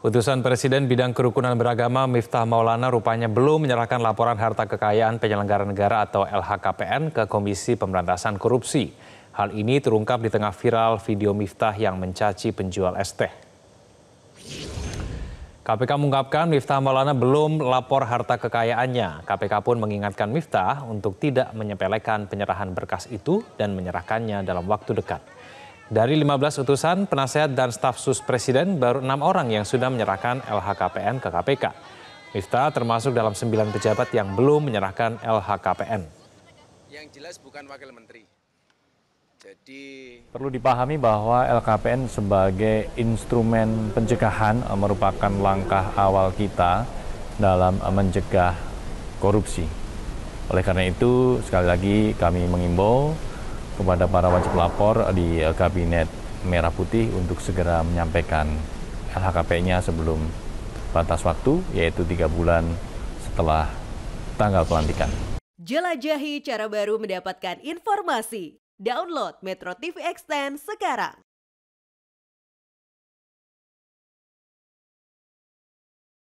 Utusan Presiden Bidang Kerukunan Beragama Miftah Maulana rupanya belum menyerahkan laporan harta kekayaan penyelenggara negara atau LHKPN ke Komisi Pemberantasan Korupsi. Hal ini terungkap di tengah viral video Miftah yang mencaci penjual es teh. KPK mengungkapkan Miftah Maulana belum lapor harta kekayaannya. KPK pun mengingatkan Miftah untuk tidak menyepelekan penyerahan berkas itu dan menyerahkannya dalam waktu dekat. Dari 15 utusan, penasehat dan staf sus presiden baru enam orang yang sudah menyerahkan LHKPN ke KPK. Miftah termasuk dalam sembilan pejabat yang belum menyerahkan LHKPN. Yang jelas bukan wakil menteri. Jadi perlu dipahami bahwa LKPN sebagai instrumen pencegahan eh, merupakan langkah awal kita dalam eh, mencegah korupsi. Oleh karena itu, sekali lagi kami mengimbau kepada para wajib lapor di eh, Kabinet Merah Putih untuk segera menyampaikan LHKP-nya sebelum batas waktu, yaitu tiga bulan setelah tanggal pelantikan. Jelajahi cara baru mendapatkan informasi. Download Metro TV Extend sekarang.